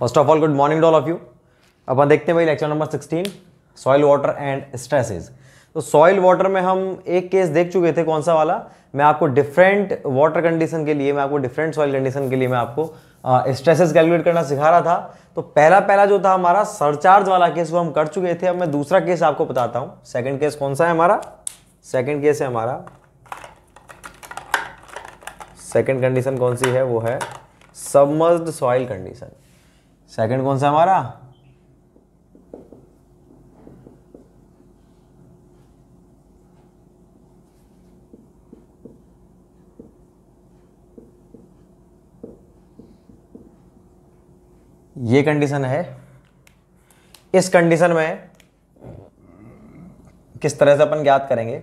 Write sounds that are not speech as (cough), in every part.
first of all good morning all of you अपन देखते हैं भाई lecture number sixteen soil water and stresses तो सॉइल वाटर में हम एक केस देख चुके थे कौन सा वाला मैं आपको डिफरेंट वाटर कंडीशन के लिए मैं आपको डिफरेंट सॉइल कंडीशन के लिए मैं आपको स्ट्रेसेस uh, कैलकुलेट करना सिखा रहा था तो पहला पहला जो था हमारा सरचार्ज वाला केस वो हम कर चुके थे अब मैं दूसरा केस आपको बताता हूँ सेकेंड केस कौन सा है हमारा सेकेंड केस है हमारा सेकेंड कंडीशन कौन सी है वो है सबमर्ज सॉइल कंडीशन सेकंड कौन सा हमारा ये कंडीशन है इस कंडीशन में किस तरह से अपन ज्ञात करेंगे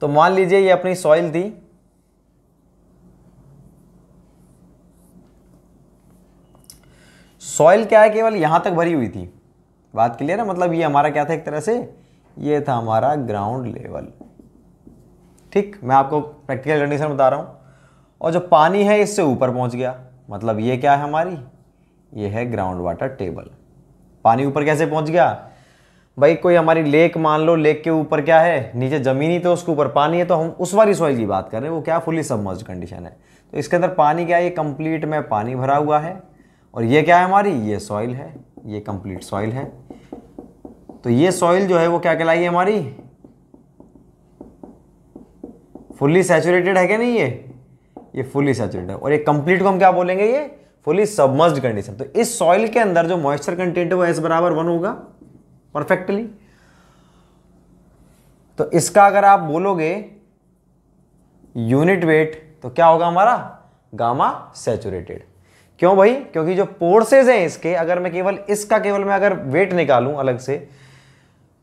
तो मान लीजिए ये अपनी सॉइल थी सॉइल क्या है केवल यहाँ तक भरी हुई थी बात क्लियर है मतलब ये हमारा क्या था एक तरह से ये था हमारा ग्राउंड लेवल ठीक मैं आपको प्रैक्टिकल कंडीशन बता रहा हूँ और जो पानी है इससे ऊपर पहुँच गया मतलब ये क्या है हमारी ये है ग्राउंड वाटर टेबल पानी ऊपर कैसे पहुँच गया भाई कोई हमारी लेक मान लो लेक के ऊपर क्या है नीचे ज़मीन ही तो उसके ऊपर पानी है तो हम उस वाली सॉइल की बात कर रहे हैं वो क्या फुली सबमर्ज कंडीशन है तो इसके अंदर पानी क्या है ये कंप्लीट में पानी भरा हुआ है और ये क्या है हमारी ये सॉइल है ये कंप्लीट सॉइल है तो ये सॉइल जो है वो क्या है हमारी फुल्ली सेचुरेटेड है क्या नहीं ये ये फुल्ली सेचुरेटेड है और ये कंप्लीट को हम क्या बोलेंगे ये फुली सबमर्ज कंडीशन तो इस सॉइल के अंदर जो मॉइस्चर कंटेंट है वो एस बराबर वन होगा परफेक्टली तो इसका अगर आप बोलोगे यूनिट वेट तो क्या होगा हमारा गामा सेचुरेटेड क्यों भाई क्योंकि जो पोर्सेज हैं इसके अगर मैं केवल इसका केवल मैं अगर वेट निकालूं अलग से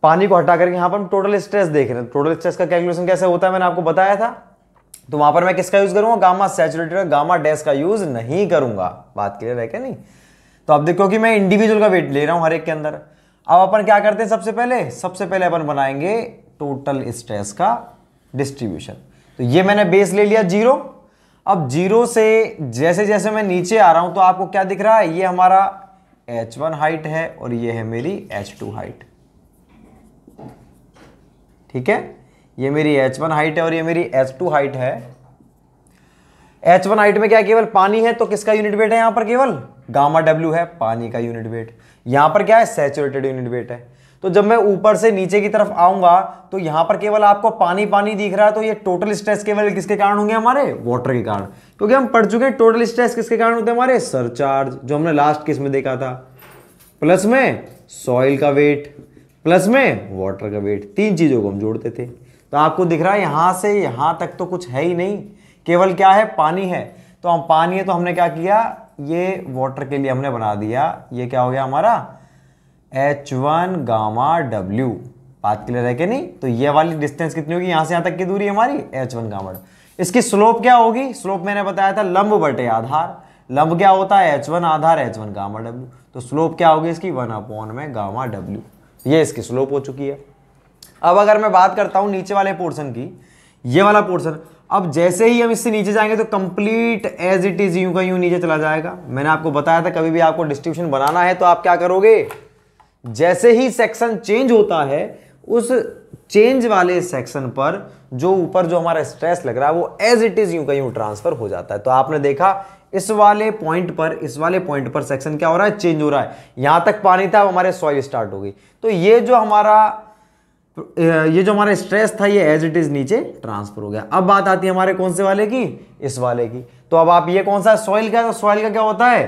पानी को हटा करके यहां पर हम टोटल स्ट्रेस देख रहे हैं टोटल स्ट्रेस का कैलकुलेशन कैसे होता है मैंने आपको बताया था तो वहां पर मैं किसका यूज करूंगा गामा सेचुरेटेड और गामा डेस का यूज नहीं करूंगा बात क्लियर है क्या नहीं तो आप देखो कि मैं इंडिविजुअल का वेट ले रहा हूं हर एक के अंदर अब अपन क्या करते हैं सबसे पहले सबसे पहले अपन बनाएंगे टोटल स्ट्रेस का डिस्ट्रीब्यूशन तो ये मैंने बेस ले लिया जीरो अब जीरो से जैसे जैसे मैं नीचे आ रहा हूं तो आपको क्या दिख रहा है ये हमारा एच वन हाइट है और ये है मेरी एच टू हाइट ठीक है ये मेरी एच वन हाइट है और ये मेरी एच टू हाइट है एच वन हाइट में क्या केवल पानी है तो किसका यूनिट वेट है यहां पर केवल गामा डब्ल्यू है पानी का यूनिट वेट यहां पर क्या है सेचुरेटेड यूनिट वेट है तो जब मैं ऊपर से नीचे की तरफ आऊंगा तो यहां पर केवल आपको पानी पानी दिख रहा है तो ये टोटल स्ट्रेस केवल किसके कारण होंगे हमारे वाटर के कारण क्योंकि हम पढ़ चुके हैं टोटल स्ट्रेस किसके कारण होते हैं हमारे सरचार्ज जो हमने लास्ट किस में देखा था प्लस में सॉइल का वेट प्लस में वाटर का वेट तीन चीज़ों को हम जोड़ते थे तो आपको दिख रहा है यहां से यहां तक तो कुछ है ही नहीं केवल क्या है पानी है तो हम पानी है तो हमने क्या किया ये वाटर के लिए हमने बना दिया ये क्या हो गया हमारा एच वन गामा डब्ल्यू बात क्लियर है कि नहीं तो ये वाली डिस्टेंस कितनी होगी यहाँ से यहाँ तक की दूरी हमारी एच वन गामा इसकी स्लोप क्या होगी स्लोप मैंने बताया था लंब बटे आधार लंब क्या होता है एच वन आधार एच वन गामा डब्ल्यू तो स्लोप क्या होगी इसकी वन अपॉन में गामा डब्ल्यू ये इसकी स्लोप हो चुकी है अब अगर मैं बात करता हूँ नीचे वाले पोर्सन की ये वाला पोर्सन अब जैसे ही हम इससे नीचे जाएंगे तो कंप्लीट एज इट इज यूं का यूं नीचे चला जाएगा मैंने आपको बताया था कभी भी आपको डिस्ट्रीब्यूशन बनाना है तो आप क्या करोगे जैसे ही सेक्शन चेंज होता है उस चेंज वाले सेक्शन पर जो ऊपर जो हमारा स्ट्रेस लग रहा है वो एज इट इज यू का यूं ट्रांसफर हो जाता है तो आपने देखा इस वाले पॉइंट पर इस वाले पॉइंट पर सेक्शन क्या हो रहा है चेंज हो रहा है यहां तक पानी था हमारे सॉइल स्टार्ट हो गई तो ये जो हमारा ये जो हमारा स्ट्रेस था ये एज इट इज नीचे ट्रांसफर हो गया अब बात आती है हमारे कौन से वाले की इस वाले की तो अब आप ये कौन सा सॉइल का सॉइल तो का क्या होता है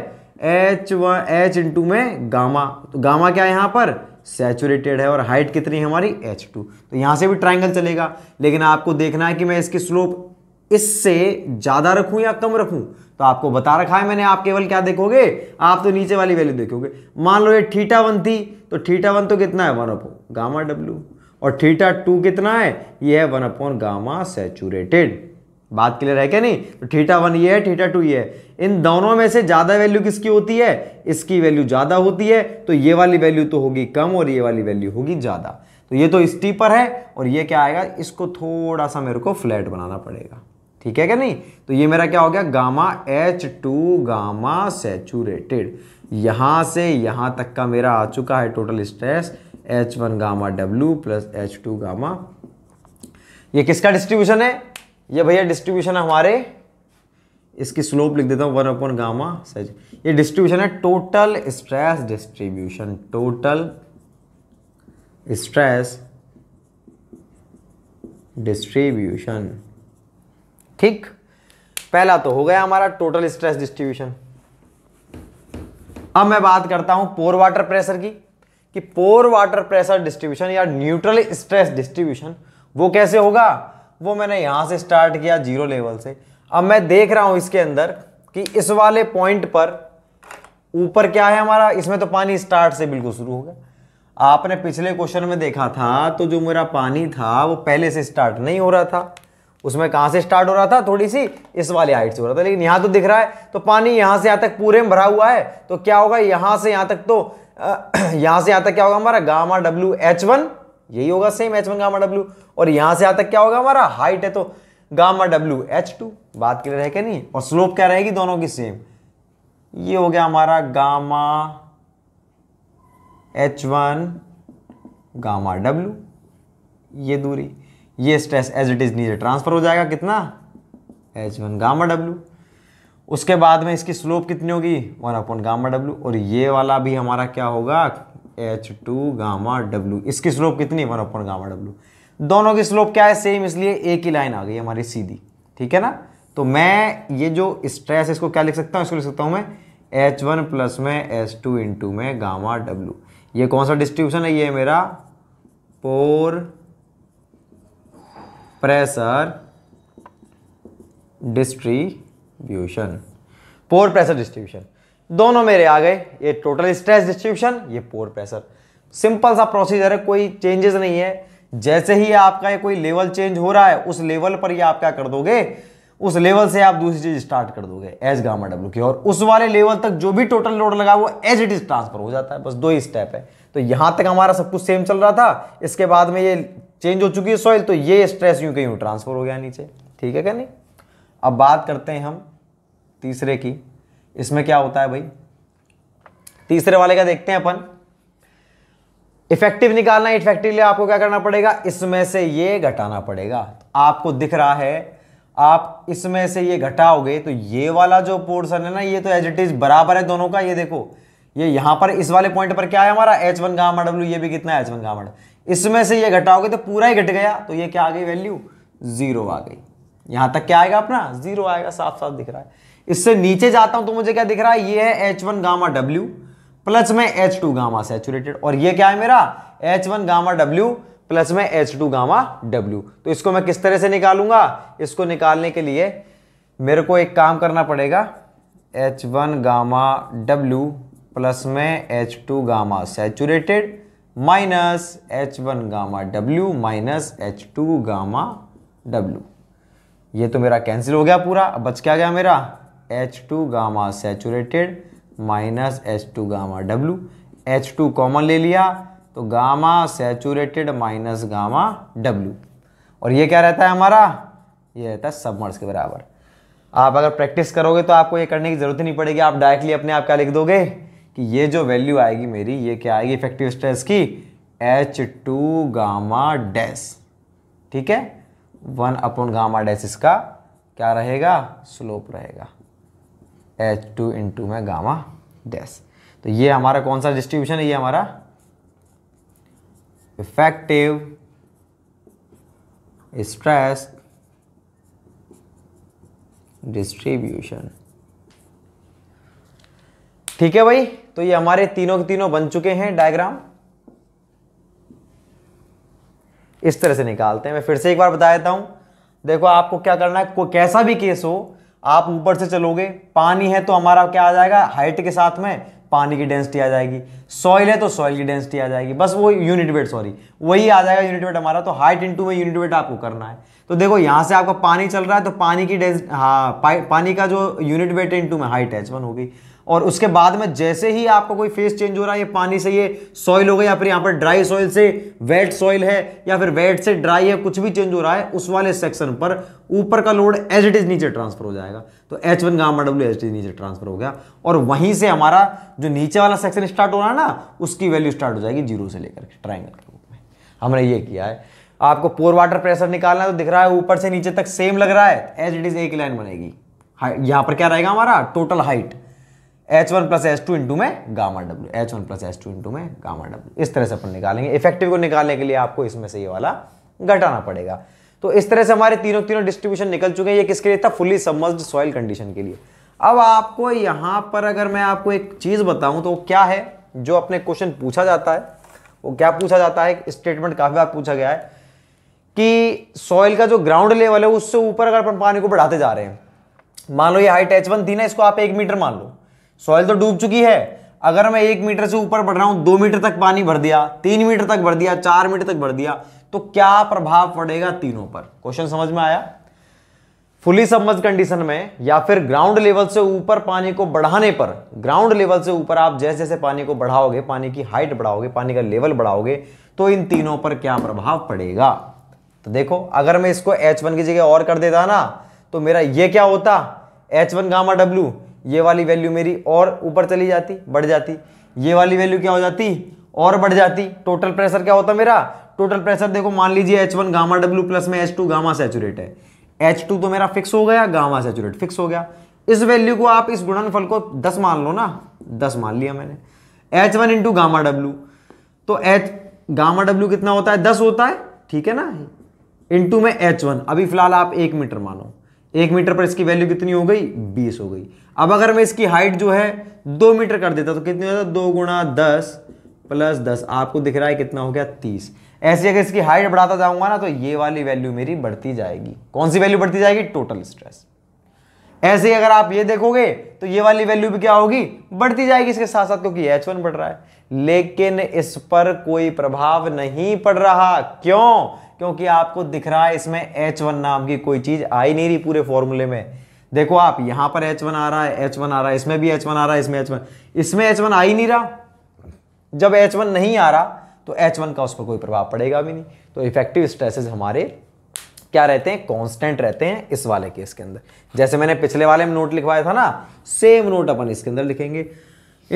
एच वन एच इंटू में गामा तो गामा क्या है यहाँ पर सेचुरेटेड है और हाइट कितनी है हमारी एच टू तो यहाँ से भी ट्राइंगल चलेगा लेकिन आपको देखना है कि मैं इसकी स्लोप इससे ज़्यादा रखूँ या कम रखूँ तो आपको बता रखा है मैंने आप केवल क्या देखोगे आप तो नीचे वाली वैल्यू देखोगे मान लो ये ठीटा वन थी तो ठीटा वन तो कितना है वन अपो गामा डब्ल्यू और ठीटा टू कितना है ये है वन अपॉन गामा सेचुरेटेड बात क्लियर है क्या नहीं तो थीटा वन ये है थीटा टू ये है इन दोनों में से ज़्यादा वैल्यू किसकी होती है इसकी वैल्यू ज़्यादा होती है तो ये वाली वैल्यू तो होगी कम और ये वाली वैल्यू होगी ज़्यादा तो ये तो स्टीपर है और ये क्या आएगा इसको थोड़ा सा मेरे को फ्लैट बनाना पड़ेगा ठीक है क्या नहीं तो ये मेरा क्या हो गया gamma H two gamma saturated यहां से यहां तक का मेरा आ चुका है total stress H one gamma W plus H two gamma ये किसका डिस्ट्रीब्यूशन है ये भैया डिस्ट्रीब्यूशन है हमारे इसकी स्लोप लिख देता हूँ वन अपॉन गामा सच ये डिस्ट्रीब्यूशन है total stress distribution total stress distribution ठीक पहला तो हो गया हमारा टोटल स्ट्रेस डिस्ट्रीब्यूशन अब मैं बात करता हूं पोर वाटर प्रेशर की कि पोर वाटर प्रेशर डिस्ट्रीब्यूशन या न्यूट्रल स्ट्रेस डिस्ट्रीब्यूशन वो कैसे होगा वो मैंने यहाँ से स्टार्ट किया जीरो लेवल से अब मैं देख रहा हूँ इसके अंदर कि इस वाले पॉइंट पर ऊपर क्या है हमारा इसमें तो पानी स्टार्ट से बिल्कुल शुरू हो गया आपने पिछले क्वेश्चन में देखा था तो जो मेरा पानी था वो पहले से स्टार्ट नहीं हो रहा था उसमें कहाँ से स्टार्ट हो रहा था थोड़ी सी इस वाले हाइट से हो रहा था लेकिन यहाँ तो दिख रहा है तो पानी यहाँ से यहाँ तक पूरे में भरा हुआ है तो क्या होगा यहाँ से यहाँ तक तो (clears throat) यहाँ से यहाँ तक क्या होगा हमारा गामा डब्ल्यू एच वन यही होगा same H one gamma W और यहां से यहां तक क्या होगा हमारा हाइट है तो गामा डब्ल्यू एच टू बात क्लियर है क्या नहीं और स्लोप क्या रहेगी दोनों की सेम ये हो गया हमारा gamma H one gamma W ये दूरी ये स्ट्रेस एज इट इज नीचे ट्रांसफर हो जाएगा कितना एच वन गामा डब्ल्यू उसके बाद में इसकी स्लोप कितनी होगी वन अपॉन गामा डब्ल्यू और ये वाला भी हमारा क्या होगा एच टू गामा डब्ल्यू इसकी स्लोप कितनी वन अपॉन गामा डब्ल्यू दोनों की स्लोप क्या है सेम इसलिए एक ही लाइन आ गई हमारी सीधी ठीक है ना तो मैं ये जो स्ट्रेस इसको क्या लिख सकता हूँ इसको लिख सकता हूँ मैं एच वन प्लस में एच टू इंटू में गामा डब्ल्यू ये कौन सा डिस्ट्रीब्यूशन है ये मेरा pore pressure distribution pore pressure distribution दोनों मेरे आ गए ये टोटल स्ट्रेस डिस्ट्रीब्यूशन ये पोर प्रेशर सिंपल सा प्रोसीजर है कोई चेंजेस नहीं है जैसे ही आपका ये कोई लेवल चेंज हो रहा है उस लेवल पर ये आप क्या कर दोगे उस लेवल से आप दूसरी चीज स्टार्ट कर दोगे एज गामा डब्ल्यू की और उस वाले लेवल तक जो भी टोटल लोड लगा वो एज इट इज ट्रांसफर हो जाता है बस दो ही स्टेप है तो यहां तक हमारा सब कुछ सेम चल रहा था इसके बाद में ये चेंज हो चुकी है सॉइल तो ये स्ट्रेस यूं कहीं ट्रांसफर हो गया नीचे ठीक है क्या नहीं अब बात करते हैं हम तीसरे की इसमें क्या होता है भाई तीसरे वाले का देखते हैं अपन इफेक्टिव निकालना इफेक्टिवली इफेक्टिव लिए आपको क्या करना पड़ेगा इसमें से ये घटाना पड़ेगा आपको दिख रहा है आप इसमें से ये घटाओगे तो ये वाला जो पोर्सन है ना ये तो एज इट इज बराबर है दोनों का ये देखो ये यहां पर इस वाले पॉइंट पर क्या है हमारा एच वन गामा डब्ल्यू ये भी कितना है एच वन गामा इसमें से ये घटाओगे तो पूरा ही घट गया तो ये क्या आ गई वैल्यू जीरो आ गई यहां तक क्या आएगा अपना जीरो आएगा साफ साफ दिख रहा है इससे नीचे जाता हूं तो मुझे क्या दिख रहा है ये है H one gamma W plus में एच टू गामा सेचुरेटेड और ये क्या है मेरा H one gamma W plus में एच टू गामा डब्ल्यू तो इसको मैं किस तरह से निकालूंगा इसको निकालने के लिए मेरे को एक काम करना पड़ेगा H one gamma W plus में H two gamma saturated minus H one gamma W minus H two gamma W ये तो मेरा कैंसिल हो गया पूरा अब बच क्या गया मेरा H two gamma saturated minus H two gamma W H two common ले लिया तो gamma saturated minus gamma W और ये क्या रहता है हमारा ये रहता है सबमर्स के बराबर आप अगर प्रैक्टिस करोगे तो आपको ये करने की ज़रूरत नहीं पड़ेगी आप डायरेक्टली अपने आप क्या लिख दोगे कि ये जो वैल्यू आएगी मेरी ये क्या आएगी इफेक्टिव स्ट्रेस की एच टू गामा डैस ठीक है वन अपॉन गामा डैस इसका क्या रहेगा स्लोप रहेगा एच टू इंटू में गामा डैस तो ये हमारा कौन सा डिस्ट्रीब्यूशन है ये हमारा इफेक्टिव स्ट्रेस डिस्ट्रीब्यूशन ठीक है भाई तो ये हमारे तीनों के तीनों बन चुके हैं डायग्राम इस तरह से निकालते हैं मैं फिर से एक बार बता देता हूं देखो आपको क्या करना है कोई कैसा भी केस हो आप ऊपर से चलोगे पानी है तो हमारा क्या आ जाएगा हाइट के साथ में पानी की डेंसिटी आ जाएगी सॉइल है तो सॉइल की डेंसिटी आ जाएगी बस वो यूनिट वेट सॉरी वही आ जाएगा यूनिट वेट हमारा तो हाइट इंटू में यूनिट वेट आपको करना है तो देखो यहाँ से आपका पानी चल रहा है तो पानी की डेंस हाँ पा, पानी का जो यूनिट वेट है इंटू में हाइट एच वन होगी और उसके बाद में जैसे ही आपको कोई फेस चेंज हो रहा है ये पानी से ये सॉइल हो गया या फिर यहाँ पर ड्राई सॉइल से वेट सॉइल है या फिर वेट से ड्राई है कुछ भी चेंज हो रहा है उस वाले सेक्शन पर ऊपर का लोड एज इट इज नीचे ट्रांसफर हो जाएगा तो H one gamma W H नीचे ट्रांसफर हो गया और वहीं से हमारा जो नीचे वाला सेक्शन स्टार्ट हो रहा है ना उसकी वैल्यू स्टार्ट हो जाएगी जीरो से लेकर ट्राइंगल के रूप में हमने ये किया है आपको पोर वाटर प्रेशर निकालना है तो दिख रहा है ऊपर से नीचे तक सेम लग रहा है एज इट इज एक लाइन बनेगी यहां पर क्या रहेगा हमारा total height H one plus H two into में gamma W H one plus S two into में गामा डब्ल्यू इस तरह से अपन निकालेंगे इफेक्टिव को निकालने के लिए आपको इसमें से ये वाला घटाना पड़ेगा तो इस तरह से हमारे तीनों तीनों डिस्ट्रीब्यूशन निकल चुके हैं ये किसके लिए था फुली सबमर्ज सॉइल कंडीशन के लिए अब आपको यहां पर अगर मैं आपको एक चीज़ बताऊं तो क्या है जो अपने क्वेश्चन पूछा जाता है वो क्या पूछा जाता है स्टेटमेंट काफ़ी बार पूछा गया है कि सॉइल का जो ग्राउंड लेवल है उससे ऊपर अगर अपन पानी को बढ़ाते जा रहे हैं मान लो ये हाइट एच वन थी ना इसको आप एक मीटर मान लो सॉइल तो डूब चुकी है अगर मैं एक मीटर से ऊपर बढ़ रहा हूं दो मीटर तक पानी भर दिया तीन मीटर तक भर दिया चार मीटर तक भर दिया तो क्या प्रभाव पड़ेगा तीनों पर क्वेश्चन समझ में आया फुली सबमर्ज कंडीशन में या फिर ग्राउंड लेवल से ऊपर पानी को बढ़ाने पर ग्राउंड लेवल से ऊपर आप जैसे जैसे पानी को बढ़ाओगे पानी की हाइट बढ़ाओगे पानी का लेवल बढ़ाओगे तो इन तीनों पर क्या प्रभाव पड़ेगा तो देखो अगर मैं इसको H1 की जगह और कर देता ना तो मेरा ये क्या होता H1 वन गामा डब्ल्यू ये वाली वैल्यू मेरी और ऊपर चली जाती बढ़ जाती ये वाली वैल्यू क्या हो जाती और बढ़ जाती टोटल प्रेशर क्या होता मेरा टोटल प्रेशर देखो मान लीजिए H one gamma W plus में एच टू गामा सेचुरेट है एच टू तो मेरा फिक्स हो गया गामा सेचुरेट फिक्स हो गया इस वैल्यू को आप इस गुणनफल को दस मान लो ना दस मान लिया मैंने H one into gamma W तो एच गामा डब्ल्यू कितना होता है दस होता है ठीक है ना इंटू में एच वन अभी फिलहाल आप एक मीटर मानो एक मीटर पर इसकी वैल्यू कितनी हो गई बीस हो गई अब अगर मैं इसकी हाइट जो है दो मीटर कर देता तो कितनी हो जाता दो गुणा दस प्लस दस आपको दिख रहा है कितना हो गया तीस ऐसे अगर इसकी हाइट बढ़ाता जाऊंगा ना तो ये वाली वैल्यू मेरी बढ़ती जाएगी कौन सी वैल्यू बढ़ती जाएगी टोटल स्ट्रेस ऐसे अगर आप ये देखोगे तो ये वाली वैल्यू भी क्या होगी बढ़ती जाएगी इसके साथ साथ क्योंकि एच वन बढ़ रहा है लेकिन इस पर कोई प्रभाव नहीं पड़ रहा क्यों क्योंकि आपको दिख रहा है इसमें एच वन नाम की कोई चीज़ आई नहीं रही पूरे फॉर्मूले में देखो आप यहां पर एच वन आ रहा है एच वन आ रहा है इसमें भी एच वन आ रहा है इसमें एच वन इसमें एच वन आ ही नहीं रहा जब एच वन नहीं आ रहा तो एच वन का उस पर कोई प्रभाव पड़ेगा भी नहीं तो इफेक्टिव स्ट्रेसेस हमारे क्या रहते हैं कांस्टेंट रहते हैं इस वाले केस के अंदर जैसे मैंने पिछले वाले में नोट लिखवाया था ना सेम नोट अपन इसके अंदर लिखेंगे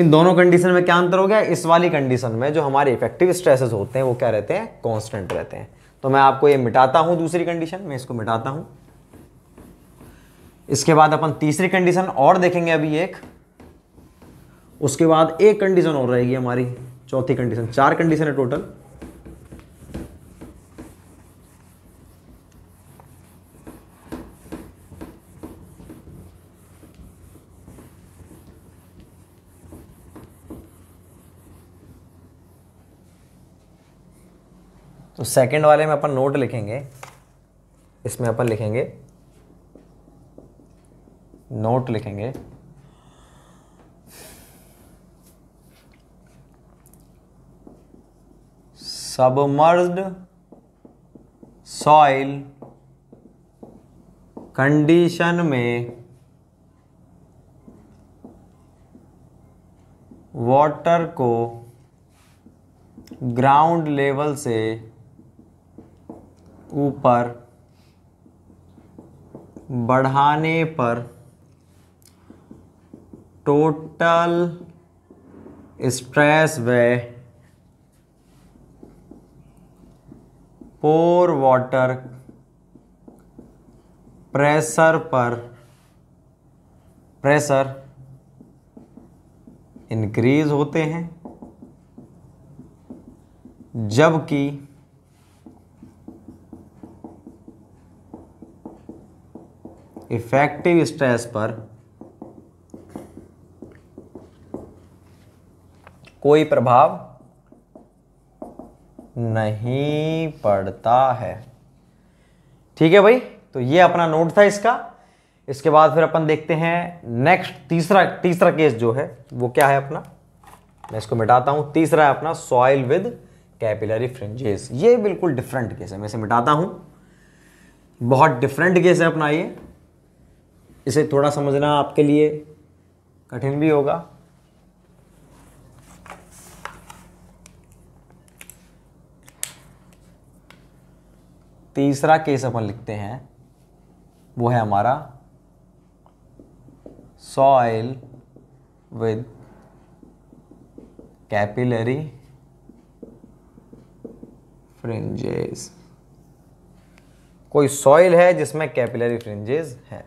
इन दोनों कंडीशन में क्या अंतर हो गया इस वाली कंडीशन में जो हमारे इफेक्टिव स्ट्रेसेस होते हैं वो क्या रहते हैं कॉन्स्टेंट रहते हैं तो मैं आपको ये मिटाता हूँ दूसरी कंडीशन मैं इसको मिटाता हूँ इसके बाद अपन तीसरी कंडीशन और देखेंगे अभी एक उसके बाद एक कंडीशन और रहेगी हमारी चौथी कंडीशन चार कंडीशन है टोटल तो सेकंड वाले में अपन नोट लिखेंगे इसमें अपन लिखेंगे नोट लिखेंगे submerged सॉइल कंडीशन में वाटर को ग्राउंड लेवल से ऊपर बढ़ाने पर टोटल स्ट्रेस वे पोर वाटर प्रेशर पर प्रेशर इंक्रीज होते हैं जबकि इफेक्टिव स्ट्रेस पर कोई प्रभाव नहीं पड़ता है ठीक है भाई तो ये अपना नोट था इसका इसके बाद फिर अपन देखते हैं नेक्स्ट तीसरा तीसरा केस जो है वो क्या है अपना मैं इसको मिटाता हूं तीसरा है अपना सॉइल विद कैपिलरी फ्रिंजेस ये बिल्कुल डिफरेंट केस है मैं इसे मिटाता हूं बहुत डिफरेंट केस है अपना ये इसे थोड़ा समझना आपके लिए कठिन भी होगा तीसरा केस अपन लिखते हैं वो है हमारा सॉइल विद कैपिलरी फ्रिंजेस कोई सॉइल है जिसमें कैपिलरी फ्रिंजेस है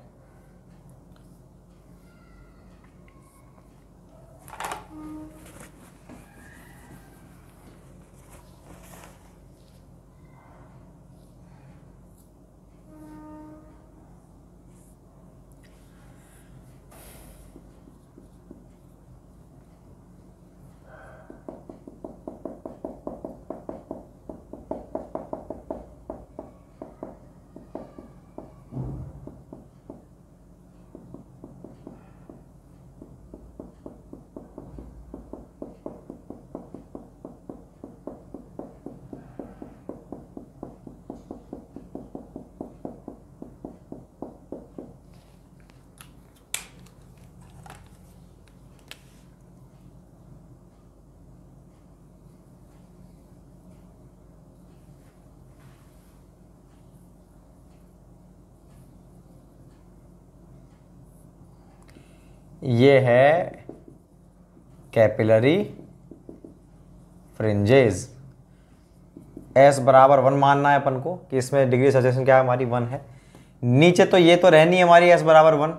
ये है कैपिलरी फ्रिंजेज एस बराबर वन मानना है अपन को कि इसमें डिग्री सजेशन क्या है हमारी वन है नीचे तो ये तो रहनी है हमारी एस बराबर वन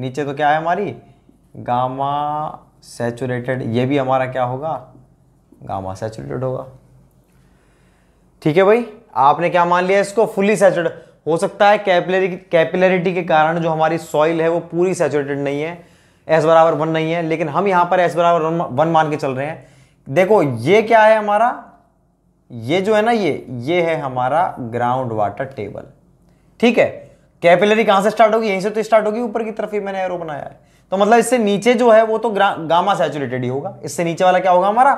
नीचे तो क्या है हमारी गामा सेचुरेटेड ये भी हमारा क्या होगा गामा सेचुरेटेड होगा ठीक है भाई आपने क्या मान लिया इसको फुली सेचुरेटेड हो सकता है कैपिलरी कैपिलरिटी के कारण जो हमारी सॉइल है वो पूरी सेचुरेटेड नहीं है एस बराबर वन नहीं है लेकिन हम यहां पर एस बराबर वन मान के चल रहे हैं देखो ये क्या है हमारा ये जो है ना ये ये है हमारा ग्राउंड वाटर टेबल ठीक है कैपिलरी कहां से स्टार्ट होगी यहीं से तो स्टार्ट होगी ऊपर की तरफ ही मैंने एरो बनाया है तो मतलब इससे नीचे जो है वो तो गामा सैचुरेटेड ही होगा इससे नीचे वाला क्या होगा हमारा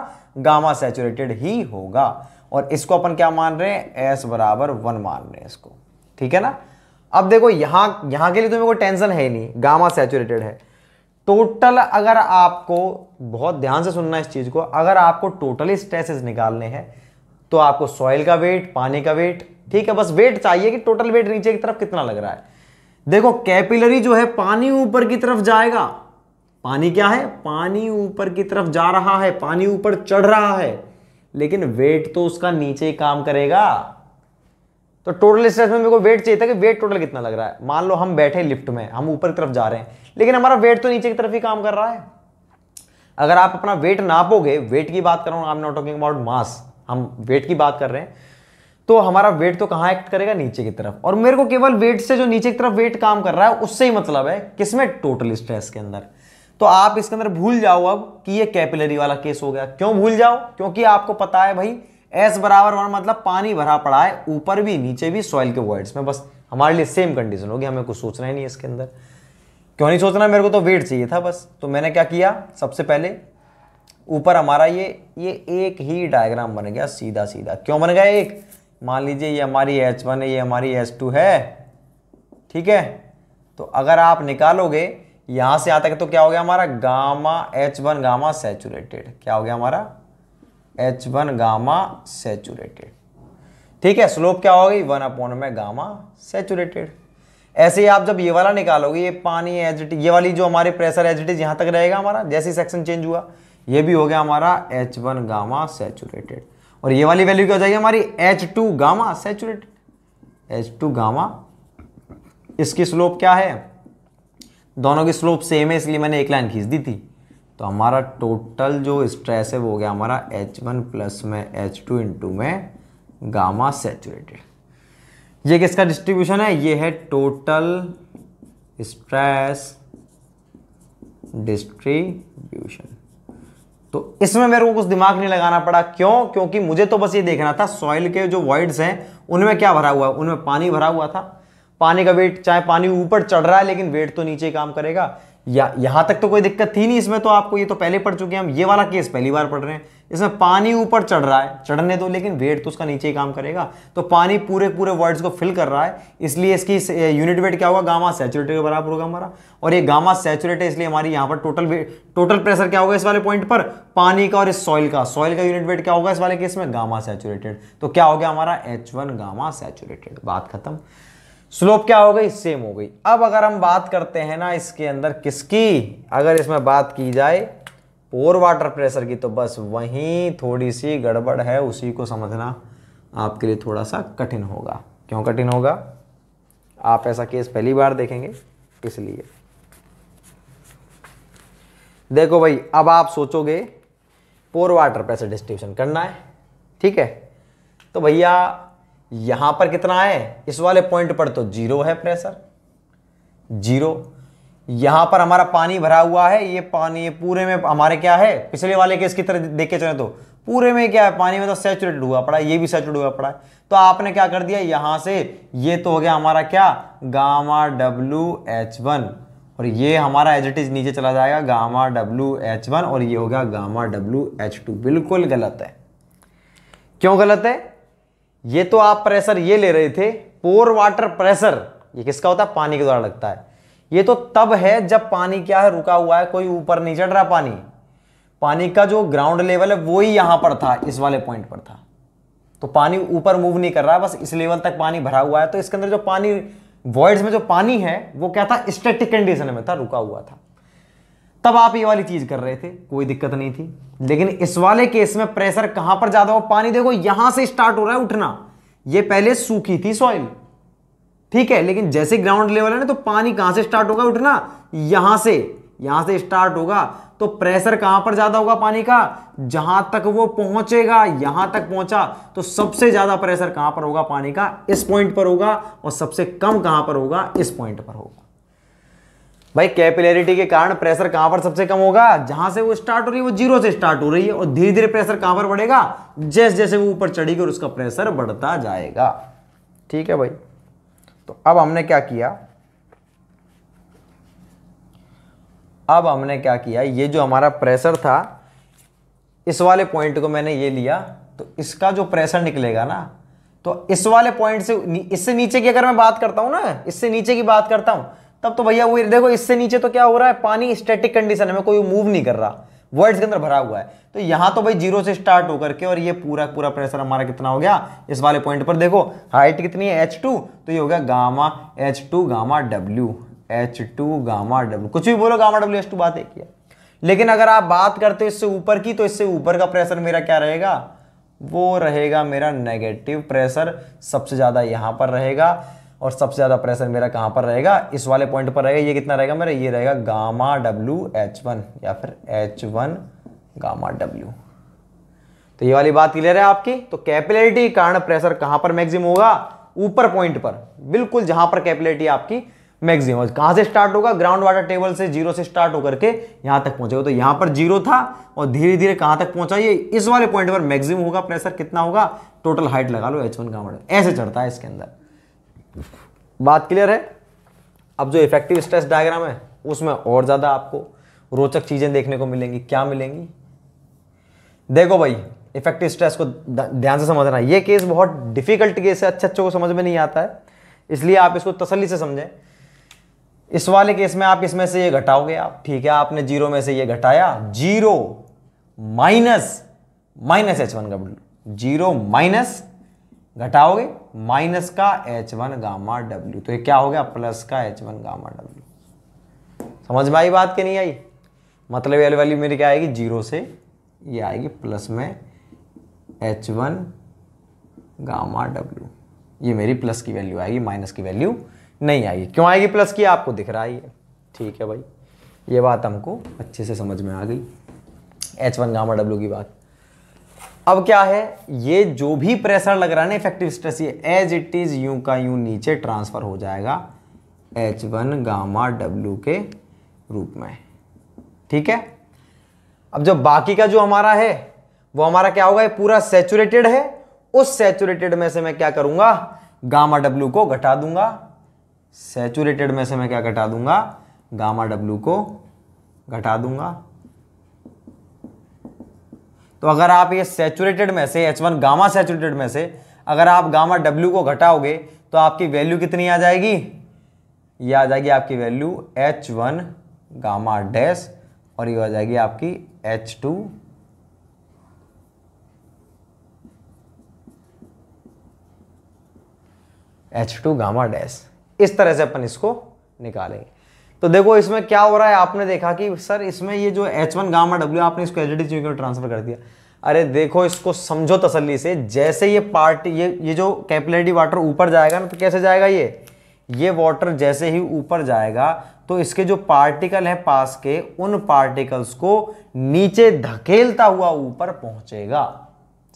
गामा सैचुरेटेड ही होगा और इसको अपन क्या मान रहे हैं एस बराबर वन मान रहे हैं इसको ठीक है ना अब देखो यहां यहां के लिए तुम्हें कोई टेंशन है ही नहीं गामा सैचुरेटेड है टोटल अगर आपको बहुत ध्यान से सुनना इस चीज़ को अगर आपको टोटली स्ट्रेसेस निकालने हैं तो आपको सॉइल का वेट पानी का वेट ठीक है बस वेट चाहिए कि टोटल वेट नीचे की तरफ कितना लग रहा है देखो कैपिलरी जो है पानी ऊपर की तरफ जाएगा पानी क्या है पानी ऊपर की तरफ जा रहा है पानी ऊपर चढ़ रहा है लेकिन वेट तो उसका नीचे काम करेगा तो टोटल स्ट्रेस में मेरे को वेट चाहिए था कि वेट टोटल कितना लग रहा है मान लो हम बैठे लिफ्ट में हम ऊपर की तरफ जा रहे हैं लेकिन हमारा वेट तो नीचे की तरफ ही काम कर रहा है अगर आप अपना वेट नापोगे वेट की बात करो I am not talking about mass हम वेट की बात कर रहे हैं तो हमारा वेट तो कहां एक्ट करेगा नीचे की तरफ और मेरे को केवल वेट से जो नीचे की तरफ वेट काम कर रहा है उससे ही मतलब है किसमें टोटल स्ट्रेस के अंदर तो आप इसके अंदर भूल जाओ अब कि ये कैपिलरी वाला केस हो गया क्यों भूल जाओ क्योंकि आपको पता है भाई एस बराबर वन मतलब पानी भरा पड़ा है ऊपर भी नीचे भी सॉइल के वर्ड्स में बस हमारे लिए सेम कंडीशन होगी हमें कुछ सोचना ही नहीं है इसके अंदर क्यों नहीं सोचना मेरे को तो वेट चाहिए था बस तो मैंने क्या किया सबसे पहले ऊपर हमारा ये ये एक ही डायग्राम बन गया सीधा सीधा क्यों बन गया एक मान लीजिए ये हमारी एच वन है ये हमारी एच टू है ठीक है तो अगर आप निकालोगे यहां से यहाँ तक तो क्या हो गया हमारा gamma H one gamma saturated क्या हो गया हमारा एच वन गामा सेचुरेटेड ठीक है स्लोप क्या होगी वन अपॉन में गामा सेचुरेटेड ऐसे ही आप जब ये वाला निकालोगे ये पानी एजिट ये वाली जो हमारे प्रेशर एजिटिज यहां तक रहेगा हमारा जैसे सेक्शन चेंज हुआ ये भी हो गया हमारा एच वन गामा सेचुरेटेड और ये वाली वैल्यू क्या हो जाएगी हमारी H two gamma saturated H two gamma इसकी स्लोप क्या है दोनों की स्लोप सेम है इसलिए मैंने एक लाइन खींच दी थी तो हमारा टोटल जो स्ट्रेस है वो हो गया हमारा एच वन प्लस में एच टू इंटू में गामा सेचुरेटेड ये किसका डिस्ट्रीब्यूशन है ये है टोटल स्ट्रेस डिस्ट्रीब्यूशन तो इसमें मेरे को कुछ दिमाग नहीं लगाना पड़ा क्यों क्योंकि मुझे तो बस ये देखना था सॉइल के जो वॉइड्स हैं उनमें क्या भरा हुआ है उनमें पानी भरा हुआ था पानी का वेट चाहे पानी ऊपर चढ़ रहा है लेकिन वेट तो नीचे काम करेगा या यहां तक तो कोई दिक्कत थी नहीं इसमें तो आपको ये तो पहले पढ़ चुके हैं हम ये वाला केस पहली बार पढ़ रहे हैं इसमें पानी ऊपर चढ़ रहा है चढ़ने दो लेकिन वेट तो उसका नीचे ही काम करेगा तो पानी पूरे पूरे वर्ड्स को फिल कर रहा है इसलिए इसकी यूनिट वेट क्या होगा गामा सैचुरेटेड के बराबर होगा हमारा और ये गामा सेचुरेट इसलिए हमारी यहाँ पर टोटल टोटल प्रेशर क्या होगा इस वाले पॉइंट पर पानी का और इस सॉइल का सॉइल का यूनिट वेट क्या होगा इस वाले केस में गामा सेचुरेटेड तो क्या हो गया हमारा एच गामा सैचुरेटेड बात खत्म स्लोप क्या हो गई सेम हो गई अब अगर हम बात करते हैं ना इसके अंदर किसकी अगर इसमें बात की जाए पोर वाटर प्रेशर की तो बस वहीं थोड़ी सी गड़बड़ है उसी को समझना आपके लिए थोड़ा सा कठिन होगा क्यों कठिन होगा आप ऐसा केस पहली बार देखेंगे इसलिए देखो भाई अब आप सोचोगे पोर वाटर प्रेशर डिस्ट्रीब्यूशन करना है ठीक है तो भैया यहां पर कितना है इस वाले पॉइंट पर तो जीरो है प्रेशर जीरो यहां पर हमारा पानी भरा हुआ है ये पानी पूरे में हमारे क्या है पिछले वाले केस की तरह देखे चले तो पूरे में क्या है पानी में तो सेचुरेटेड हुआ पड़ा ये भी सेचुरेट हुआ पड़ा है तो आपने क्या कर दिया यहां से ये तो हो गया हमारा क्या गामा डब्ल्यू एच वन और ये हमारा एज इट इज नीचे चला जाएगा गामा डब्ल्यू एच वन और ये हो गया गामा डब्ल्यू एच टू बिल्कुल गलत है क्यों गलत है ये तो आप प्रेशर ये ले रहे थे पोर वाटर प्रेशर ये किसका होता है पानी के द्वारा लगता है ये तो तब है जब पानी क्या है रुका हुआ है कोई ऊपर नहीं चढ़ रहा पानी पानी का जो ग्राउंड लेवल है वो ही यहां पर था इस वाले पॉइंट पर था तो पानी ऊपर मूव नहीं कर रहा बस इस लेवल तक पानी भरा हुआ है तो इसके अंदर जो पानी वॉइड्स में जो पानी है वो क्या था स्टेटिक कंडीशन में था रुका हुआ था तब आप ये वाली चीज़ कर रहे थे कोई दिक्कत नहीं थी लेकिन इस वाले केस में प्रेशर कहां पर ज़्यादा हो पानी देखो यहां से स्टार्ट हो रहा है उठना ये पहले सूखी थी सॉइल ठीक है लेकिन जैसे ग्राउंड लेवल है ना तो पानी कहां से स्टार्ट होगा उठना यहां से यहां से स्टार्ट होगा तो प्रेशर कहां पर ज़्यादा होगा पानी का जहां तक वो पहुंचेगा यहां तक पहुंचा तो सबसे ज़्यादा प्रेशर कहां पर होगा पानी का इस पॉइंट पर होगा और सबसे कम कहां पर होगा इस पॉइंट पर होगा भाई कैपिलरिटी के कारण प्रेशर कहां पर सबसे कम होगा जहां से वो स्टार्ट हो रही है वो जीरो से स्टार्ट हो रही है और धीरे धीरे प्रेशर कहां पर बढ़ेगा जैसे जैसे वो ऊपर चढ़ेगी और उसका प्रेशर बढ़ता जाएगा ठीक है भाई तो अब हमने क्या किया अब हमने क्या किया ये जो हमारा प्रेशर था इस वाले पॉइंट को मैंने ये लिया तो इसका जो प्रेशर निकलेगा ना तो इस वाले पॉइंट से इससे नीचे की अगर मैं बात करता हूं ना इससे नीचे की बात करता हूं तब तो भैया वो देखो इससे नीचे तो क्या हो रहा है पानी स्टेटिक कंडीशन में कोई मूव नहीं कर रहा वर्ड्स के अंदर भरा हुआ है तो यहां तो भाई जीरो से स्टार्ट होकर के और ये पूरा पूरा प्रेशर हमारा कितना हो गया इस वाले पॉइंट पर देखो हाइट कितनी है एच टू तो ये हो गया gamma H two gamma W H two gamma W कुछ भी बोलो गामा डब्ल्यू एच टू बात एक ही है लेकिन अगर आप बात करते हो इससे ऊपर की तो इससे ऊपर का प्रेशर मेरा क्या रहेगा वो रहेगा मेरा नेगेटिव प्रेशर सबसे ज़्यादा यहां पर रहेगा और सबसे ज़्यादा प्रेशर मेरा कहाँ पर रहेगा इस वाले पॉइंट पर रहेगा ये कितना रहेगा मेरा ये रहेगा गामा डब्ल्यू एच वन या फिर एच वन गामा डब्ल्यू तो ये वाली बात क्लियर है आपकी तो कैपिलरिटी के कारण प्रेशर कहाँ पर मैक्सिमम होगा ऊपर पॉइंट पर बिल्कुल जहां पर कैपिलरिटी आपकी मैक्सिमम कहाँ से स्टार्ट होगा ग्राउंड वाटर टेबल से जीरो से स्टार्ट होकर के यहाँ तक पहुंचेगा तो यहाँ पर जीरो था और धीरे धीरे कहाँ तक पहुंचा ये इस वाले पॉइंट पर मैक्सिमम होगा प्रेशर कितना होगा टोटल हाइट लगा लो एच वन का ऐसे चढ़ता है इसके अंदर बात क्लियर है अब जो इफेक्टिव स्ट्रेस डायग्राम है उसमें और ज़्यादा आपको रोचक चीज़ें देखने को मिलेंगी क्या मिलेंगी देखो भाई इफेक्टिव स्ट्रेस को ध्यान से समझना ये केस बहुत डिफिकल्ट केस है अच्छे अच्छों को समझ में नहीं आता है इसलिए आप इसको तसली से समझें इस वाले केस में आप इसमें से ये घटाओगे आप ठीक है आपने जीरो में से ये घटाया zero minus minus H one का जीरो माइनस घटाओगे माइनस का एच वन गामा डब्ल्यू तो ये क्या हो गया प्लस का एच वन गामा डब्ल्यू समझ में आई बात के नहीं आई मतलब एल वैल्यू मेरी क्या आएगी जीरो से ये आएगी प्लस में एच वन गामा डब्ल्यू ये मेरी प्लस की वैल्यू आएगी माइनस की वैल्यू नहीं आएगी क्यों आएगी प्लस की आपको दिख रहा है ये ठीक है भाई ये बात हमको अच्छे से समझ में आ गई एच वन गामा डब्ल्यू की बात अब क्या है ये जो भी प्रेशर लग रहा है ना इफेक्टिव स्ट्रेस ये एज इट इज यू का यू नीचे ट्रांसफर हो जाएगा एच वन गामा डब्ल्यू के रूप में ठीक है अब जो बाकी का जो हमारा है वो हमारा क्या होगा ये पूरा सेचुरेटेड है उस सेचुरेटेड में से मैं क्या करूंगा गामा डब्ल्यू को घटा दूंगा सेचुरेटेड में से मैं क्या घटा दूंगा गामा डब्ल्यू को घटा दूंगा तो अगर आप ये सेचुरेटेड में से एच वन गामा सेचुरेटेड में से अगर आप गामा डब्ल्यू को घटाओगे तो आपकी वैल्यू कितनी आ जाएगी ये आ जाएगी आपकी value H one gamma dash और ये आ जाएगी आपकी H two H two gamma dash इस तरह से अपन इसको निकालेंगे तो देखो इसमें क्या हो रहा है आपने देखा कि सर इसमें ये जो एच वन गामा डब्ल्यू आपने इसको एच डी ट्रांसफर कर दिया अरे देखो इसको समझो तसल्ली से जैसे ये पार्ट ये ये जो कैपिलरी वाटर ऊपर जाएगा ना तो कैसे जाएगा ये ये वाटर जैसे ही ऊपर जाएगा तो इसके जो पार्टिकल है पास के उन पार्टिकल्स को नीचे धकेलता हुआ ऊपर पहुंचेगा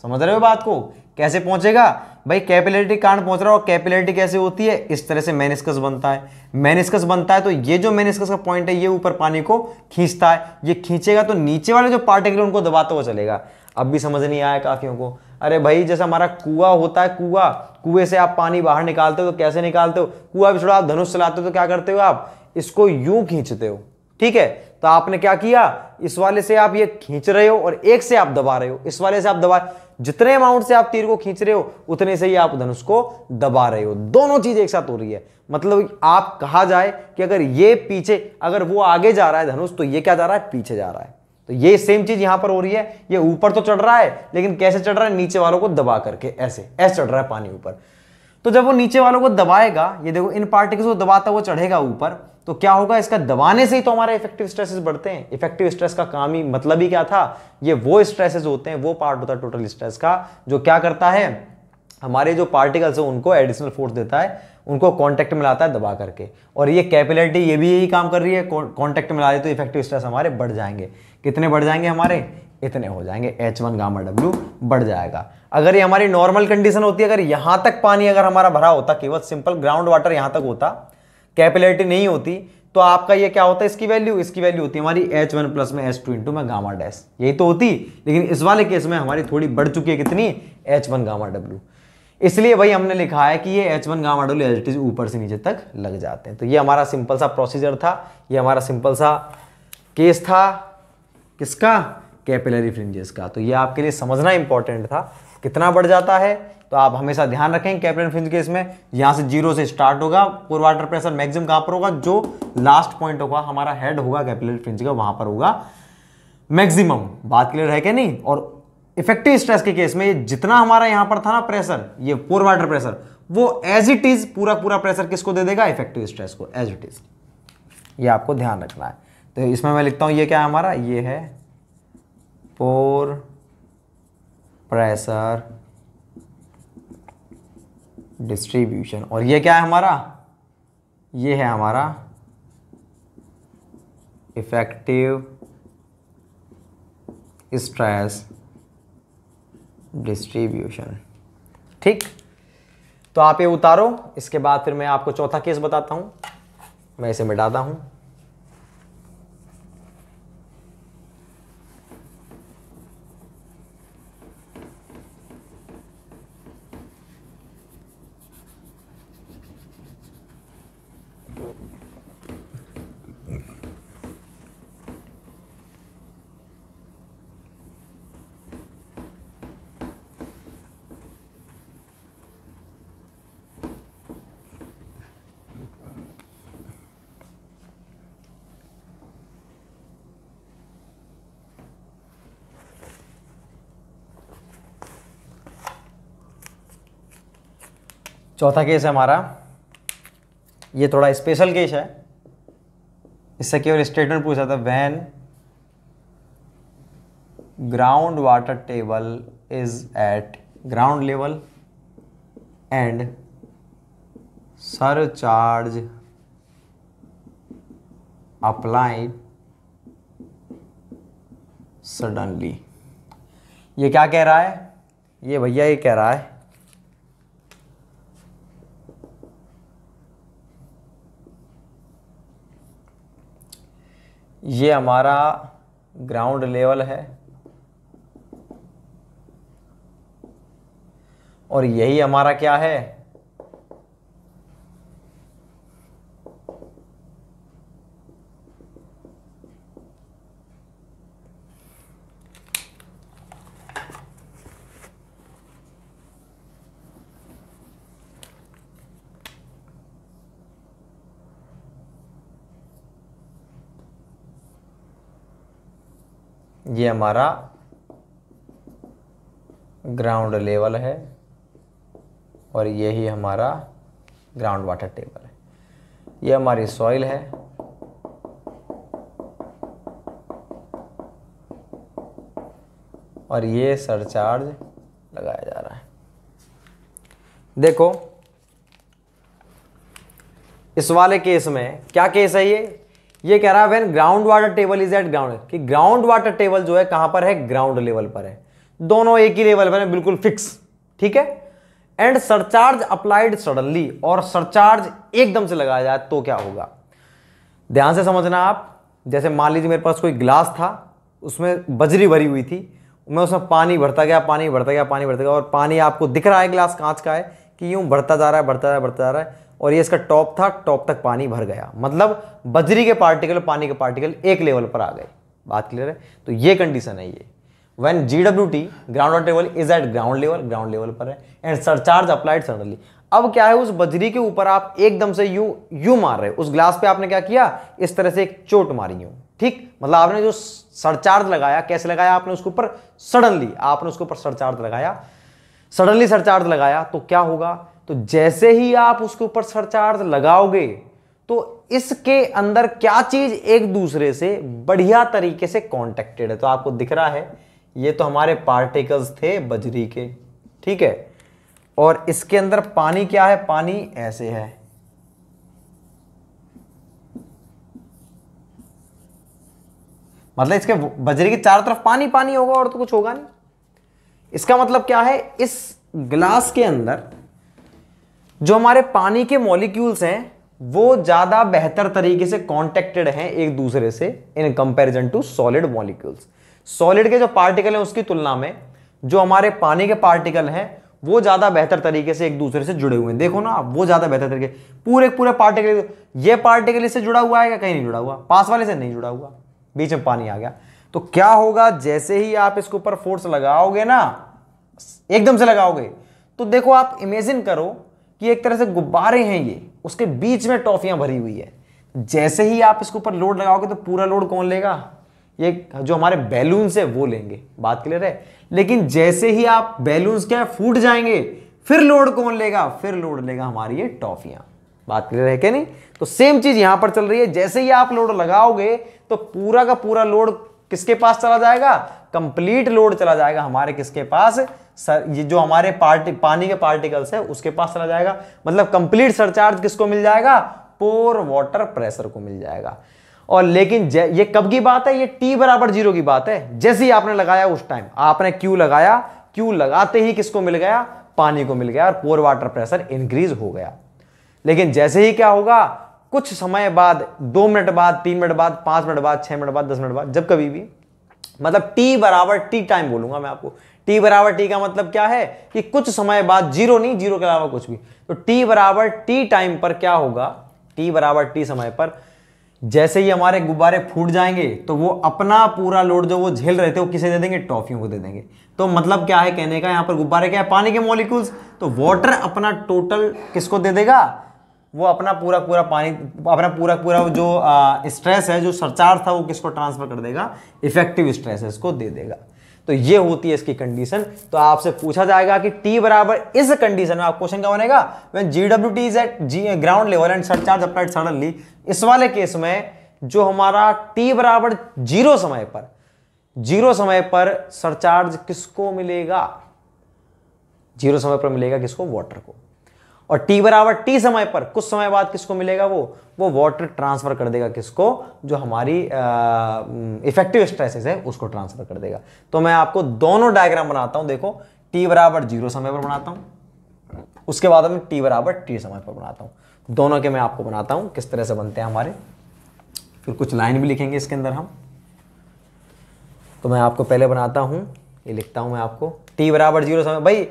समझ रहे हो बात को कैसे पहुंचेगा भाई कैपिलरिटी कांड पहुंच रहा है और कैपिलरिटी कैसे होती है इस तरह से मैनिस्कस बनता है मैनिस्कस बनता है तो ये जो मैनिस्कस का पॉइंट है ये ऊपर पानी को खींचता है ये खींचेगा तो नीचे वाले जो पार्टिकल उनको दबाता हुआ चलेगा अब भी समझ नहीं आया काफियों को अरे भाई जैसा हमारा कुआ होता है कुआ कुएं से आप पानी बाहर निकालते हो तो कैसे निकालते हो कुआ भी छोड़ा आप धनुष चलाते हो तो क्या करते हो आप इसको यूं खींचते हो ठीक है तो आपने क्या किया इस वाले से आप ये खींच रहे हो और एक से आप दबा रहे हो इस वाले से आप दबा जितने अमाउंट से आप तीर को खींच रहे हो उतने से ही आप धनुष को दबा रहे हो दोनों चीज एक साथ हो रही है मतलब आप कहा जाए कि अगर ये पीछे अगर वो आगे जा रहा है धनुष तो ये क्या जा रहा है पीछे जा रहा है तो ये सेम चीज यहां पर हो रही है ये ऊपर तो चढ़ रहा है लेकिन कैसे चढ़ रहा है नीचे वालों को दबा करके ऐसे ऐसे चढ़ रहा है पानी ऊपर तो जब वो नीचे वालों को दबाएगा ये देखो इन पार्टिकल्स को दबाता वो चढ़ेगा ऊपर तो क्या होगा इसका दबाने से ही तो हमारे इफेक्टिव स्ट्रेसेस बढ़ते हैं इफेक्टिव स्ट्रेस का काम ही मतलब ही क्या था ये वो स्ट्रेसेस होते हैं वो पार्ट होता है टोटल स्ट्रेस का जो क्या करता है हमारे जो पार्टिकल्स हैं उनको एडिशनल फोर्स देता है उनको कॉन्टैक्ट में लाता है दबा करके और ये कैपिलरिटी ये भी यही काम कर रही है कॉन्टैक्ट में ला दे तो इफेक्टिव स्ट्रेस हमारे बढ़ जाएंगे कितने बढ़ जाएंगे हमारे इतने हो जाएंगे एच वन गामा डब्ल्यू बढ़ जाएगा अगर ये हमारी नॉर्मल कंडीशन होती है अगर यहाँ तक पानी अगर हमारा भरा होता केवल सिंपल ग्राउंड वाटर यहाँ तक होता कैपिलरिटी नहीं होती तो आपका ये क्या होता है इसकी वैल्यू इसकी वैल्यू होती है हमारी एच वन प्लस में एच टू इंटू में गामा डैश यही तो होती लेकिन इस वाले केस में हमारी थोड़ी बढ़ चुकी है कितनी एच वन गामा डब्ल्यू इसलिए भाई हमने लिखा है कि ये H one gamma W L ऊपर से नीचे तक लग जाते हैं तो ये हमारा सिंपल सा प्रोसीजर था ये हमारा सिंपल सा केस था किसका कैपिलरी फ्रिंजेस का तो ये आपके लिए समझना इंपॉर्टेंट था कितना बढ़ जाता है तो आप हमेशा ध्यान रखें कैप्टन फिंच केस में यहाँ से जीरो से स्टार्ट होगा पूर्व वाटर प्रेशर मैक्सिमम कहाँ पर होगा जो लास्ट पॉइंट होगा हमारा हेड होगा कैप्टन फिंच का वहाँ पर होगा मैक्सिमम बात क्लियर है क्या नहीं और इफेक्टिव स्ट्रेस के केस में जितना हमारा यहाँ पर था ना प्रेशर ये पोर वाटर प्रेशर वो एज इट इज पूरा पूरा प्रेशर किसको दे देगा इफेक्टिव स्ट्रेस को एज इट इज ये आपको ध्यान रखना है तो इसमें मैं लिखता हूँ ये क्या है हमारा ये है पोर प्रेशर डिस्ट्रीब्यूशन और ये क्या है हमारा ये है हमारा इफेक्टिव स्ट्रेस डिस्ट्रीब्यूशन ठीक तो आप ये उतारो इसके बाद फिर मैं आपको चौथा केस बताता हूँ मैं इसे मिटाता हूँ चौथा केस है हमारा ये थोड़ा स्पेशल केस है इससे केवल स्टेटमेंट पूछा था when ground water table is at ground level and surcharge applied suddenly ये क्या कह रहा है ये भैया ये कह रहा है ये हमारा ग्राउंड लेवल है और यही हमारा क्या है ये हमारा ग्राउंड लेवल है और यही हमारा ग्राउंड वाटर टेबल है ये हमारी सॉइल है और ये सरचार्ज लगाया जा रहा है देखो इस वाले केस में क्या केस है ये ये कह रहा है when ground water table is at ground कि ग्राउंड वाटर टेबल जो है कहां पर है ग्राउंड लेवल पर है दोनों एक ही लेवल पर है बिल्कुल फिक्स ठीक है एंड सरचार्ज अप्लाइड सडनली और सरचार्ज एकदम से लगाया जाए तो क्या होगा ध्यान से समझना आप जैसे मान लीजिए मेरे पास कोई ग्लास था उसमें बजरी भरी हुई थी मैं उसमें पानी भरता गया पानी भरता गया पानी भरता गया और पानी आपको दिख रहा है ग्लास कांच का है कि यूं बढ़ता जा रहा है बढ़ता जा रहा है बढ़ता जा रहा है और ये इसका टॉप था टॉप तक पानी भर गया मतलब बजरी के पार्टिकल पानी के पार्टिकल एक लेवल पर आ गए बात क्लियर है तो ये कंडीशन है ये when G W T ground water level is at ground level ground level पर है एंड सरचार्ज अप्लाइड सडनली अब क्या है उस बजरी के ऊपर आप एकदम से यू यू मार रहे उस ग्लास पे आपने क्या किया इस तरह से एक चोट मारी यूं ठीक मतलब आपने जो सरचार्ज लगाया कैसे लगाया आपने उसके ऊपर सडनली आपने उसके ऊपर सरचार्ज लगाया सडनली सरचार्ज लगाया तो क्या होगा तो जैसे ही आप उसके ऊपर सरचार्ज लगाओगे तो इसके अंदर क्या चीज एक दूसरे से बढ़िया तरीके से कॉन्टेक्टेड है तो आपको दिख रहा है ये तो हमारे पार्टिकल्स थे बजरी के ठीक है और इसके अंदर पानी क्या है पानी ऐसे है मतलब इसके बजरी के चारों तरफ पानी पानी होगा और तो कुछ होगा नहीं इसका मतलब क्या है इस ग्लास के अंदर जो हमारे पानी के मॉलिक्यूल्स हैं वो ज़्यादा बेहतर तरीके से कॉन्टेक्टेड हैं एक दूसरे से in comparison to solid molecules solid के जो पार्टिकल हैं उसकी तुलना में जो हमारे पानी के पार्टिकल हैं वो ज़्यादा बेहतर तरीके से एक दूसरे से जुड़े हुए हैं देखो ना आप वो ज़्यादा बेहतर तरीके पूरे पूरे पार्टिकल ये पार्टिकल इससे जुड़ा हुआ है या कहीं नहीं जुड़ा हुआ पास वाले से नहीं जुड़ा हुआ बीच में पानी आ गया तो क्या होगा जैसे ही आप इसके ऊपर फोर्स लगाओगे ना एकदम से लगाओगे तो देखो आप इमेजिन करो कि एक तरह से गुब्बारे हैं ये उसके बीच में टॉफियां भरी हुई है जैसे ही आप इसके ऊपर लोड लगाओगे तो पूरा लोड कौन लेगा ये जो हमारे बैलून है वो लेंगे बात क्लियर है लेकिन जैसे ही आप बैलून्स क्या फूट जाएंगे फिर लोड कौन लेगा फिर लोड लेगा हमारी ये टॉफियां बात क्लियर है क्या नहीं तो सेम चीज यहां पर चल रही है जैसे ही आप लोड लगाओगे तो पूरा का पूरा लोड किसके पास चला जाएगा कंप्लीट लोड चला जाएगा हमारे किसके पास सर ये जो हमारे पार्टी पानी के पार्टिकल्स है उसके पास चला जाएगा मतलब कंप्लीट सरचार्ज किसको मिल जाएगा पोर वाटर प्रेशर को मिल जाएगा और लेकिन ये कब की बात है ये टी बराबर जीरो की बात है जैसे ही आपने लगाया उस टाइम आपने क्यू लगाया क्यू लगाते ही किसको मिल गया पानी को मिल गया और पोर वाटर प्रेशर इंक्रीज हो गया लेकिन जैसे ही क्या होगा कुछ समय बाद दो मिनट बाद तीन मिनट बाद पांच मिनट बाद छह मिनट बाद दस मिनट बाद जब कभी भी मतलब टी बराबर टी टाइम बोलूंगा मैं आपको टी बराबर टी का मतलब क्या है कि कुछ समय बाद जीरो नहीं जीरो के अलावा कुछ भी तो टी बराबर टी टाइम पर क्या होगा टी बराबर टी समय पर जैसे ही हमारे गुब्बारे फूट जाएंगे तो वो अपना पूरा लोड जो वो झेल रहे थे वो किसे दे देंगे टॉफियों को दे देंगे तो मतलब क्या है कहने का यहाँ पर गुब्बारे क्या है पानी के मॉलिक्यूल्स तो वाटर अपना टोटल किसको दे देगा वो अपना पूरा पूरा पानी अपना पूरा पूरा जो स्ट्रेस है जो सरचार्ज था वो किसको ट्रांसफर कर देगा इफेक्टिव स्ट्रेस है इसको दे देगा तो ये होती है इसकी कंडीशन तो आपसे पूछा जाएगा कि टी बराबर इस कंडीशन में आप क्वेश्चन क्या बनेगा when G W T is at G ground level and surcharge अपना सडनली इस वाले केस में जो हमारा टी बराबर जीरो समय पर जीरो समय पर सरचार्ज किसको मिलेगा जीरो समय पर मिलेगा किसको वाटर को और टी बराबर टी समय पर कुछ समय बाद किसको मिलेगा वो वो वाटर ट्रांसफर कर देगा किसको जो हमारी इफेक्टिव स्ट्रेसेस है उसको ट्रांसफर कर देगा तो मैं आपको दोनों डायग्राम बनाता हूं देखो टी बराबर जीरो समय पर बनाता हूं उसके बाद मैं टी बराबर टी समय पर बनाता हूं दोनों के मैं आपको बनाता हूं किस तरह से बनते हैं हमारे फिर कुछ लाइन भी लिखेंगे इसके अंदर हम तो मैं आपको पहले बनाता हूं ये लिखता हूं मैं आपको टी बराबर जीरो समय भाई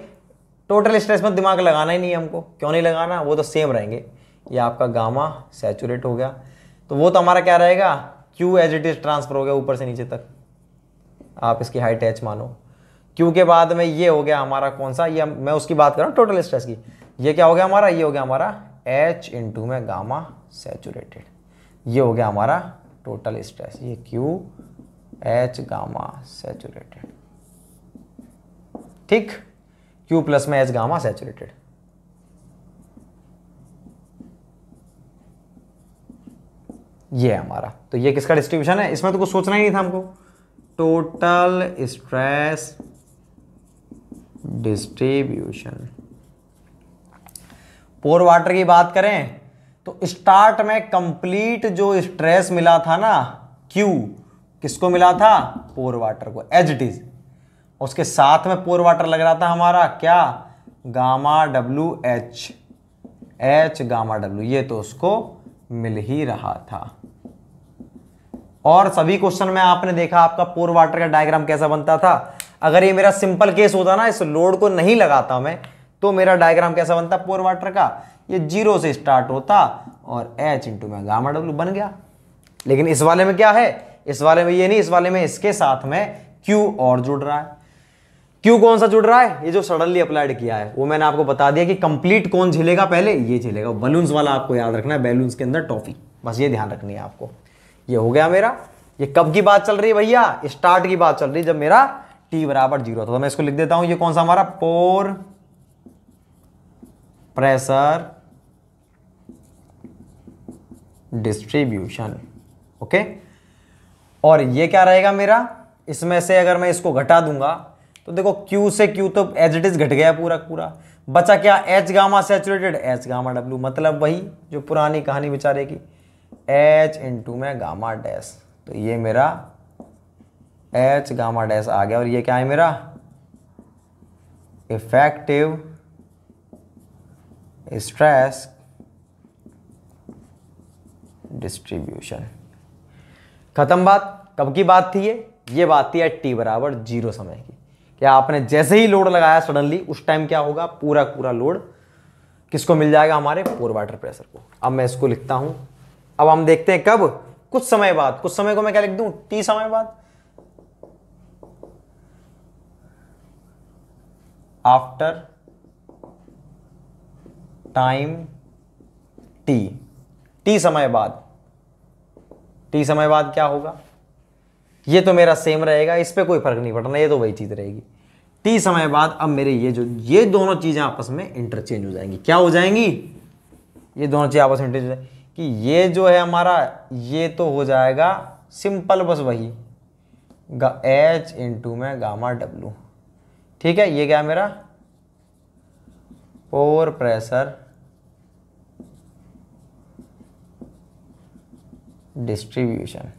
टोटल स्ट्रेस में दिमाग लगाना ही नहीं है हमको क्यों नहीं लगाना वो तो सेम रहेंगे ये आपका गामा सेचुरेट हो गया तो वो तो हमारा क्या रहेगा Q as it is transfer हो गया ऊपर से नीचे तक आप इसकी हाइट एच मानो क्यू के बाद में ये हो गया हमारा कौन सा ये मैं उसकी बात कर रहा हूँ टोटल स्ट्रेस की ये क्या हो गया हमारा ये हो गया हमारा एच इंटू में गामा सेचुरेटेड ये हो गया हमारा टोटल स्ट्रेस ये क्यू एच गामा सेचुरेटेड ठीक क्यू प्लस में एच गामा सैचुरेटेड ये है हमारा तो ये किसका डिस्ट्रीब्यूशन है इसमें तो कुछ सोचना ही नहीं था हमको total stress distribution pore water की बात करें तो स्टार्ट में कंप्लीट जो स्ट्रेस मिला था ना क्यू किसको मिला था पोर वाटर को एज इट इज उसके साथ में पोर वाटर लग रहा था हमारा क्या gamma W H H gamma W ये तो उसको मिल ही रहा था और सभी क्वेश्चन में आपने देखा आपका पोर वाटर का डायग्राम कैसा बनता था अगर ये मेरा सिंपल केस होता ना इस लोड को नहीं लगाता मैं तो मेरा डायग्राम कैसा बनता पोर वाटर का ये जीरो से स्टार्ट होता और एच इंटू में गामा डब्ल्यू बन गया लेकिन इस वाले में क्या है इस वाले में ये नहीं इस वाले में इसके साथ में क्यू और जुड़ रहा है क्यों कौन सा जुड़ रहा है ये जो सडनली अप्लाइड किया है वो मैंने आपको बता दिया कि कंप्लीट कौन झेलेगा पहले ये झेलेगा बलून्स वाला आपको याद रखना है बैलून्स के अंदर टॉफी बस ये ध्यान रखनी है आपको ये हो गया मेरा ये कब की बात चल रही है भैया स्टार्ट की बात चल रही है जब मेरा टी बराबर जीरो था तो मैं इसको लिख देता हूं ये कौन सा हमारा पोर प्रेशर डिस्ट्रीब्यूशन ओके और ये क्या रहेगा मेरा इसमें से अगर मैं इसको घटा दूंगा तो देखो Q से Q तो एज इट इज घट गया पूरा पूरा बचा क्या H gamma saturated H gamma W मतलब वही जो पुरानी कहानी बेचारे की H इंटू में गामा डैश तो ये मेरा H गामा डैश आ गया और ये क्या है मेरा इफेक्टिव स्ट्रेस डिस्ट्रीब्यूशन खत्म बात कब की बात थी ये ये बात थी एट टी बराबर जीरो समय की कि आपने जैसे ही लोड लगाया सडनली उस टाइम क्या होगा पूरा पूरा लोड किसको मिल जाएगा हमारे पोर वाटर प्रेशर को अब मैं इसको लिखता हूं अब हम देखते हैं कब कुछ समय बाद कुछ समय को मैं क्या लिख दू टी समय बाद आफ्टर टाइम टी टी समय बाद टी समय बाद क्या होगा ये तो मेरा सेम रहेगा इस पर कोई फर्क नहीं पड़ना ये तो वही चीज़ रहेगी टी समय बाद अब मेरे ये जो ये दोनों चीज़ें आपस में इंटरचेंज हो जाएंगी क्या हो जाएंगी ये दोनों चीज़ें आपस में इंटरचेंज हो कि ये जो है हमारा ये तो हो जाएगा सिंपल बस वही एच इन टू में गामा डब्लू ठीक है ये क्या है मेरा पोर प्रेशर डिस्ट्रीब्यूशन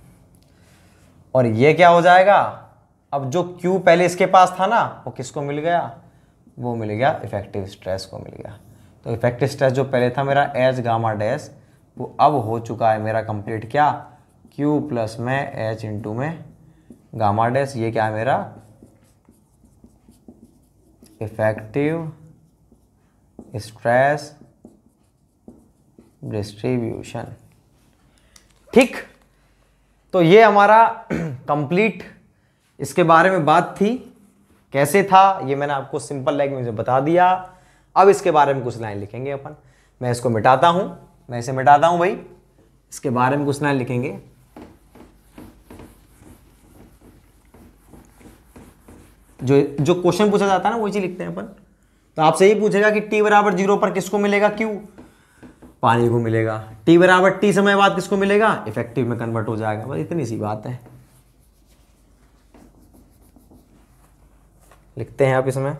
और ये क्या हो जाएगा अब जो Q पहले इसके पास था ना वो किसको मिल गया वो मिल गया इफेक्टिव स्ट्रेस को मिल गया तो इफेक्टिव स्ट्रेस जो पहले था मेरा एच गामा डैश वो अब हो चुका है मेरा कंप्लीट क्या Q प्लस में एच इंटू में गामा डैश ये क्या है मेरा इफेक्टिव स्ट्रेस डिस्ट्रीब्यूशन ठीक तो ये हमारा कंप्लीट (clears throat) इसके बारे में बात थी कैसे था ये मैंने आपको सिंपल लैंग्वेज में बता दिया अब इसके बारे में कुछ लाइन लिखेंगे अपन मैं इसको मिटाता हूँ मैं इसे मिटाता हूँ भाई इसके बारे में कुछ लाइन लिखेंगे जो जो क्वेश्चन पूछा जाता है ना वही चीज लिखते हैं अपन तो आपसे यही पूछेगा कि टी बराबर जीरो पर किसको मिलेगा क्यू पानी को मिलेगा टी बराबर टी समय बाद किसको मिलेगा इफेक्टिव में कन्वर्ट हो जाएगा बस इतनी सी बात है लिखते हैं आप इसमें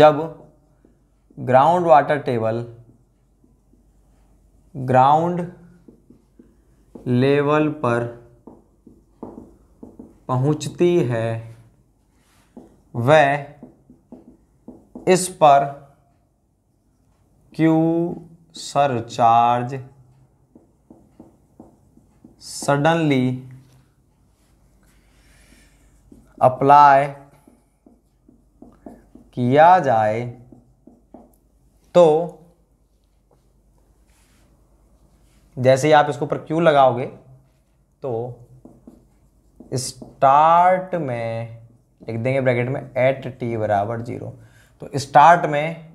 जब ground water table ground level पर पहुंचती है वह इस पर क्यू सरचार्ज सडनली अप्लाई किया जाए तो जैसे ही आप इसके ऊपर क्यू लगाओगे तो स्टार्ट में लिख देंगे ब्रैकेट में एट टी बराबर जीरो तो स्टार्ट में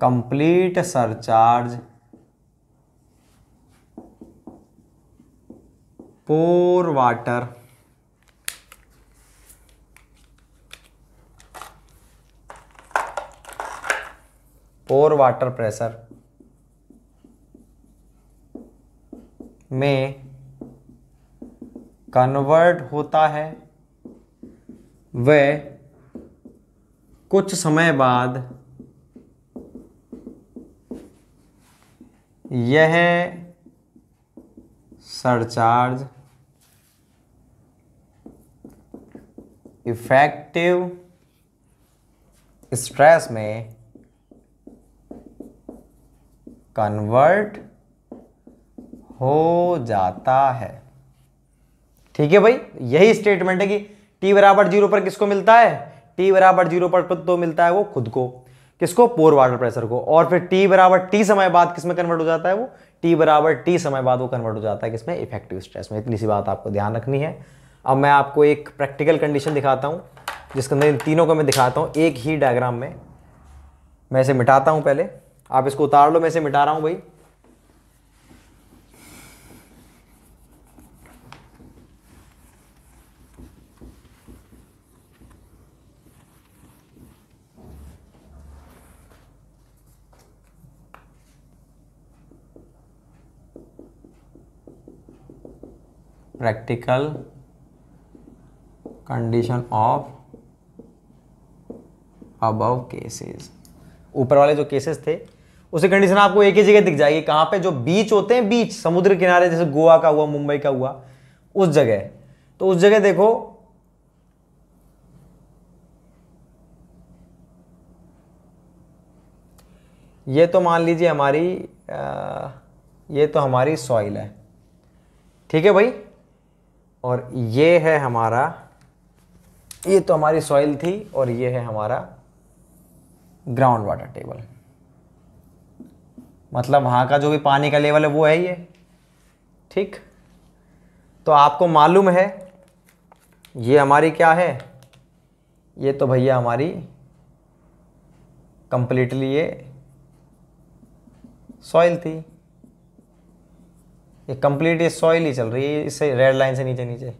complete surcharge pore water pore water pressure में कन्वर्ट होता है वह कुछ समय बाद यह सरचार्ज इफेक्टिव स्ट्रेस में कन्वर्ट हो जाता है ठीक है भाई यही स्टेटमेंट है कि टी बराबर जीरो पर किसको मिलता है टी बराबर जीरो पर तो मिलता है वो खुद को किसको पोर वाटर प्रेशर को और फिर टी बराबर टी समय बाद किस में कन्वर्ट हो जाता है वो टी बराबर टी समय बाद वो कन्वर्ट हो जाता है किसमें इफेक्टिव स्ट्रेस में इतनी सी बात आपको ध्यान रखनी है अब मैं आपको एक प्रैक्टिकल कंडीशन दिखाता हूँ जिसके अंदर इन तीनों को मैं दिखाता हूँ एक ही डायग्राम में मैं इसे मिटाता हूँ पहले आप इसको उतार लो मैं इसे मिटा रहा हूँ भाई practical condition of above cases ऊपर वाले जो केसेस थे उसी कंडीशन आपको एक ही जगह दिख जाएगी कहां पे जो बीच होते हैं बीच समुद्र किनारे जैसे गोवा का हुआ मुंबई का हुआ उस जगह तो उस जगह देखो ये तो मान लीजिए हमारी आ, ये तो हमारी सॉइल है ठीक है भाई और ये है हमारा ये तो हमारी सॉइल थी और ये है हमारा ग्राउंड वाटर टेबल मतलब वहाँ का जो भी पानी का लेवल है वो है ये ठीक तो आपको मालूम है ये हमारी क्या है ये तो भैया हमारी कंप्लीटली ये सॉइल थी ये कंप्लीट ये सॉइल ही चल रही है इससे रेड लाइन से नीचे नीचे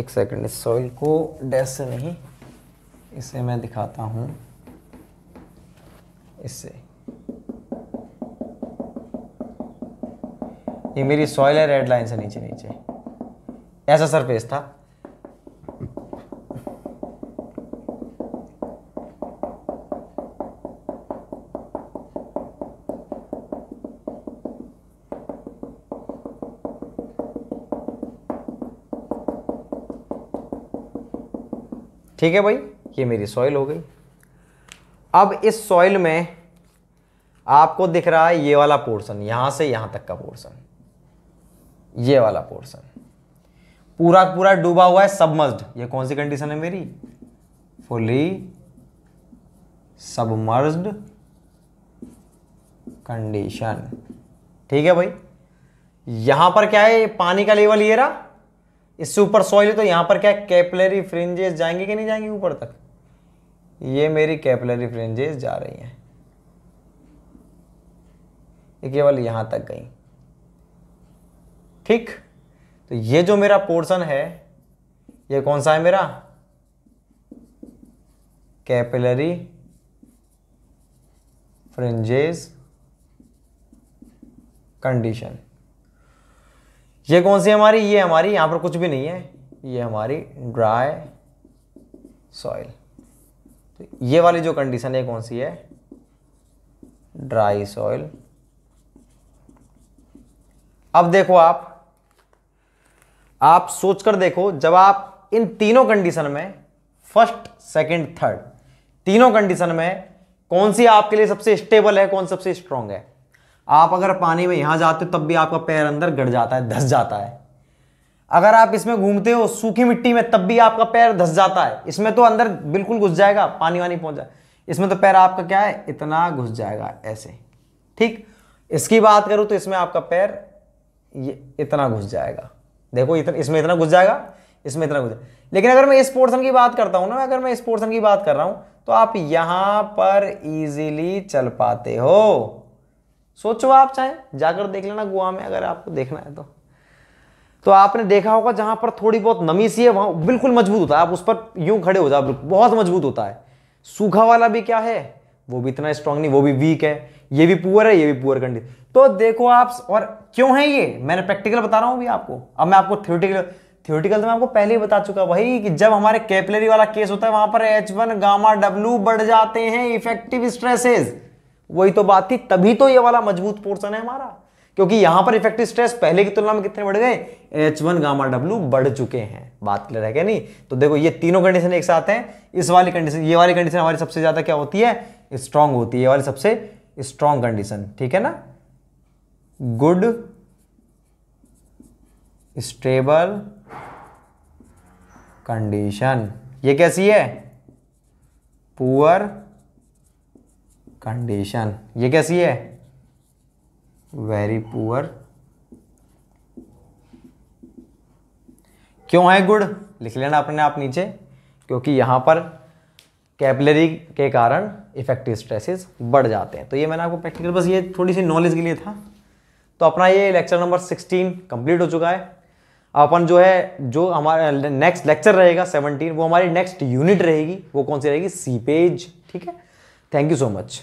एक सेकंड इस सॉइल को डैश से नहीं इसे मैं दिखाता हूं इससे ये मेरी सॉइल है रेड लाइन से नीचे नीचे ऐसा सरफेस था ठीक है भाई ये मेरी सॉइल हो गई अब इस सॉइल में आपको दिख रहा है ये वाला पोर्शन यहां से यहां तक का पोर्शन ये वाला पोर्शन पूरा पूरा डूबा हुआ है सबमर्ज्ड ये कौन सी कंडीशन है मेरी फुली सबमर्ज्ड कंडीशन ठीक है भाई यहां पर क्या है पानी का लेवल ये रहा इससे ऊपर सॉइल तो यहां पर क्या कैपलरी फ्रिंजेस जाएंगे कि नहीं जाएंगे ऊपर तक ये मेरी कैपलरी फ्रिंजेस जा रही हैं ये केवल यहां तक गई ठीक तो ये जो मेरा पोर्शन है ये कौन सा है मेरा कैपिलरी फ्रिंजेस कंडीशन ये कौन सी हमारी ये हमारी यहाँ पर कुछ भी नहीं है ये हमारी ड्राई सॉइल तो ये वाली जो कंडीशन है कौन सी है ड्राई सॉइल अब देखो आप आप सोचकर देखो जब आप इन तीनों कंडीशन में फर्स्ट सेकंड थर्ड तीनों कंडीशन में कौन सी आपके लिए सबसे स्टेबल है कौन सबसे स्ट्रांग है आप अगर पानी में यहाँ जाते हो तब भी आपका पैर अंदर गड़ जाता है धस जाता है अगर आप इसमें घूमते हो सूखी मिट्टी में तब भी आपका पैर धस जाता है इसमें तो अंदर बिल्कुल घुस जाएगा पानी वानी पहुंच जाए इसमें तो पैर आपका क्या है इतना घुस जाएगा ऐसे ठीक इसकी बात करूँ तो इसमें आपका पैर ये इतना घुस जाएगा देखो इतन, इसमें इतना घुस जाएगा इसमें इतना घुस जाएगा लेकिन अगर मैं इस पोर्शन की बात करता हूँ ना अगर मैं इस पोर्शन की बात कर रहा हूँ तो आप यहाँ पर इजीली चल पाते हो सोचो आप चाहे जाकर देख लेना गोवा में अगर आपको देखना है तो तो आपने देखा होगा जहां पर थोड़ी बहुत नमी सी है वहां बिल्कुल मजबूत होता है आप उस पर यूं खड़े हो जाओ बहुत मजबूत होता है सूखा वाला भी क्या है वो भी इतना स्ट्रांग नहीं वो भी वीक है ये भी पुअर है ये भी पुअर कंडीशन तो देखो आप और क्यों है ये मैंने प्रैक्टिकल बता रहा हूं भी आपको अब मैं आपको थियोटिकल थियोटिकल तो मैं आपको पहले ही बता चुका भाई कि जब हमारे कैपलरी वाला केस होता है वहां पर एच वन गामा डब्ल्यू बढ़ जाते हैं इफेक्टिव स्ट्रेसेस वही तो बात थी तभी तो ये वाला मजबूत पोर्सन है हमारा क्योंकि यहां पर इफेक्टिव स्ट्रेस पहले की तुलना में कितने बढ़ गए एच वन गामा डब्ल्यू बढ़ चुके हैं बात क्लियर है क्या नहीं तो देखो ये तीनों कंडीशन एक साथ हैं इस वाली कंडीशन ये वाली कंडीशन हमारी सबसे ज्यादा क्या होती है स्ट्रांग होती है ये वाली सबसे स्ट्रांग कंडीशन ठीक है ना गुड स्टेबल कंडीशन ये कैसी है पुअर कंडीशन ये कैसी है वेरी पुअर क्यों है गुड लिख लेना अपने आप नीचे क्योंकि यहाँ पर कैपलरी के कारण इफेक्टिव स्ट्रेसेस बढ़ जाते हैं तो ये मैंने आपको प्रैक्टिकल बस ये थोड़ी सी नॉलेज के लिए था तो अपना ये लेक्चर नंबर 16 कंप्लीट हो चुका है अपन जो है जो हमारा नेक्स्ट लेक्चर रहेगा 17 वो हमारी नेक्स्ट यूनिट रहेगी वो कौन सी रहेगी सीपेज ठीक है थैंक यू सो मच